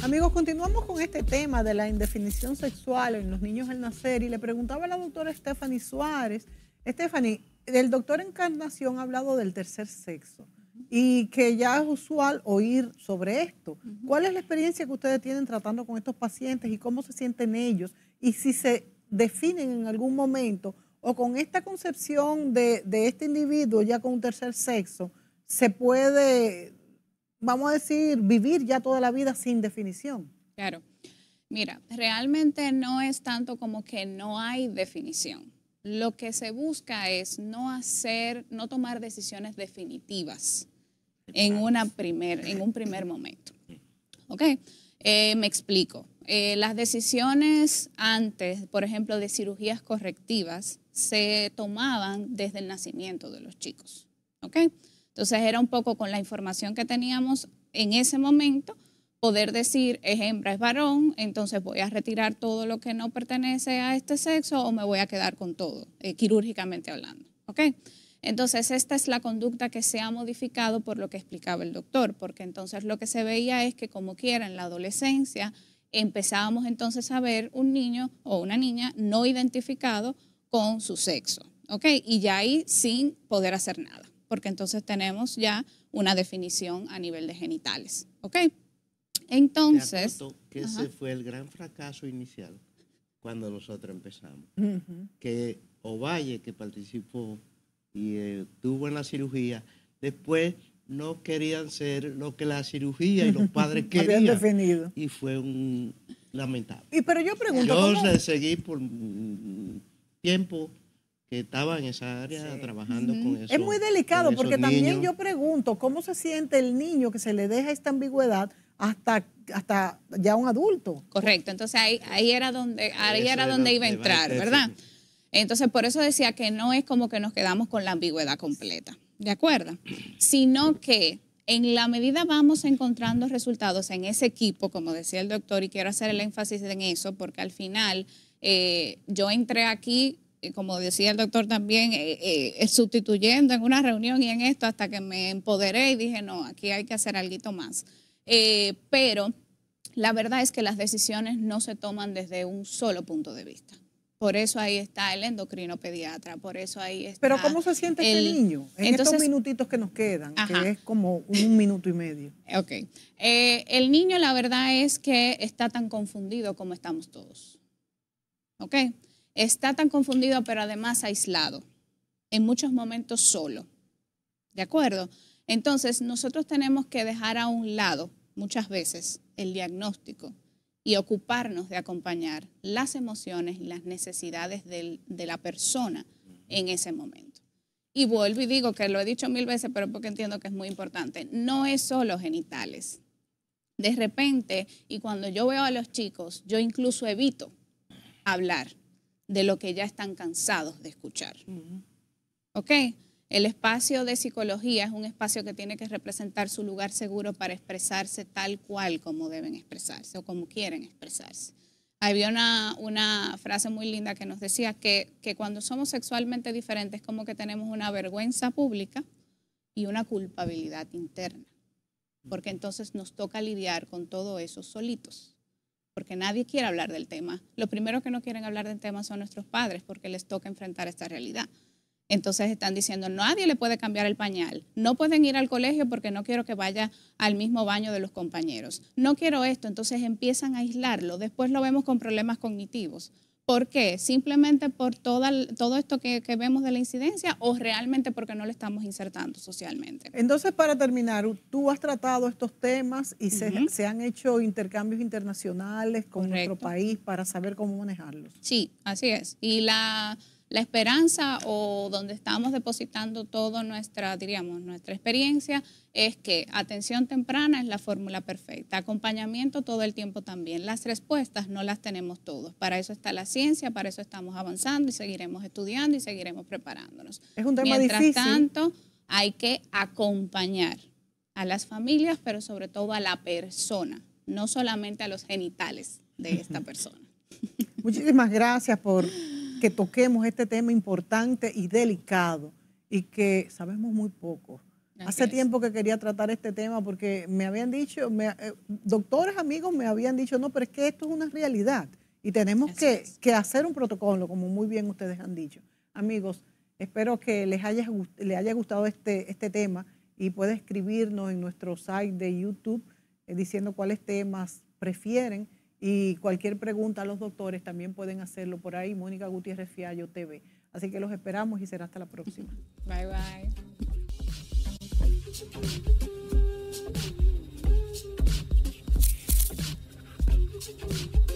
Amigos, continuamos con este tema de la indefinición sexual en los niños al nacer y le preguntaba a la doctora Stephanie Suárez, Stephanie, el doctor Encarnación ha hablado del tercer sexo y que ya es usual oír sobre esto. ¿Cuál es la experiencia que ustedes tienen tratando con estos pacientes y cómo se sienten ellos? Y si se definen en algún momento o con esta concepción de, de este individuo ya con un tercer sexo, se puede, vamos a decir, vivir ya toda la vida sin definición. Claro. Mira, realmente no es tanto como que no hay definición. Lo que se busca es no hacer, no tomar decisiones definitivas en, una primer, en un primer momento. ¿Ok? Eh, me explico. Eh, las decisiones antes, por ejemplo, de cirugías correctivas, se tomaban desde el nacimiento de los chicos. ¿Ok? Entonces era un poco con la información que teníamos en ese momento poder decir es hembra, es varón, entonces voy a retirar todo lo que no pertenece a este sexo o me voy a quedar con todo, eh, quirúrgicamente hablando. ¿Ok? Entonces, esta es la conducta que se ha modificado por lo que explicaba el doctor, porque entonces lo que se veía es que como quiera en la adolescencia empezábamos entonces a ver un niño o una niña no identificado con su sexo, ¿ok? Y ya ahí sin poder hacer nada, porque entonces tenemos ya una definición a nivel de genitales, ¿ok? Entonces... que ese fue el gran fracaso inicial cuando nosotros empezamos, que Ovalle, que participó y eh, estuvo en la cirugía, después no querían ser lo que la cirugía y los padres querían. Y fue un lamentable. Y pero yo pregunto. Yo seguí por tiempo que estaba en esa área trabajando con eso. Es muy delicado porque también yo pregunto cómo se siente el niño que se le deja esta ambigüedad hasta hasta ya un adulto. Correcto, entonces ahí, ahí era donde ahí era, donde iba a entrar, ¿verdad? Entonces, por eso decía que no es como que nos quedamos con la ambigüedad completa, ¿de acuerdo? Sino que en la medida vamos encontrando resultados en ese equipo, como decía el doctor, y quiero hacer el énfasis en eso, porque al final eh, yo entré aquí, eh, como decía el doctor también, eh, sustituyendo en una reunión y en esto, hasta que me empoderé y dije, no, aquí hay que hacer algo más. pero la verdad es que las decisiones no se toman desde un solo punto de vista. Por eso ahí está el endocrinopediatra, por eso ahí está. Pero ¿cómo se siente este el, niño en estos minutitos que nos quedan, que es como un minuto y medio? Ok. Eh, el niño la verdad es que está tan confundido como estamos todos. ¿Ok? Está tan confundido, pero además aislado, en muchos momentos solo. ¿De acuerdo? Entonces, nosotros tenemos que dejar a un lado muchas veces el diagnóstico y ocuparnos de acompañar las emociones y las necesidades de la persona en ese momento. Y vuelvo y digo que lo he dicho mil veces, pero porque entiendo que es muy importante. No es solo genitales. De repente, y cuando yo veo a los chicos, yo incluso evito hablar de lo que ya están cansados de escuchar. ¿Ok? El espacio de psicología es un espacio que tiene que representar su lugar seguro para expresarse tal cual como deben expresarse o como quieren expresarse. Había una, frase muy linda que nos decía que, que cuando somos sexualmente diferentes como que tenemos una vergüenza pública y una culpabilidad interna, porque entonces nos toca lidiar con todo eso solitos porque nadie quiere hablar del tema. Lo primero que no quieren hablar del tema son nuestros padres, porque les toca enfrentar esta realidad. Entonces están diciendo, nadie le puede cambiar el pañal, no pueden ir al colegio porque no quiero que vaya al mismo baño de los compañeros, no quiero esto, entonces empiezan a aislarlo, después lo vemos con problemas cognitivos. ¿Por qué? ¿Simplemente por todo esto que, vemos de la incidencia o realmente porque no le estamos insertando socialmente? Entonces, para terminar, tú has tratado estos temas y se, han hecho intercambios internacionales con nuestro país para saber cómo manejarlos. Sí, así es. Y la la esperanza o donde estamos depositando toda nuestra, diríamos, nuestra experiencia es que atención temprana es la fórmula perfecta, acompañamiento todo el tiempo también. Las respuestas no las tenemos todos, para eso está la ciencia, para eso estamos avanzando y seguiremos estudiando y seguiremos preparándonos. Es un tema Mientras tanto, hay que acompañar a las familias, pero sobre todo a la persona, no solamente a los genitales de esta persona. Muchísimas gracias por que toquemos este tema importante y delicado y que sabemos muy poco. Hace tiempo que quería tratar este tema porque me habían dicho, eh, doctores amigos me habían dicho, no, pero es que esto es una realidad y tenemos que, que, hacer un protocolo, como muy bien ustedes han dicho. Amigos, espero que les haya, les haya gustado este, este tema y pueden escribirnos en nuestro site de YouTube eh, diciendo cuáles temas prefieren y cualquier pregunta a los doctores también pueden hacerlo por ahí, Mónica Gutiérrez Fiallo TV. Así que los esperamos y será hasta la próxima. Bye bye.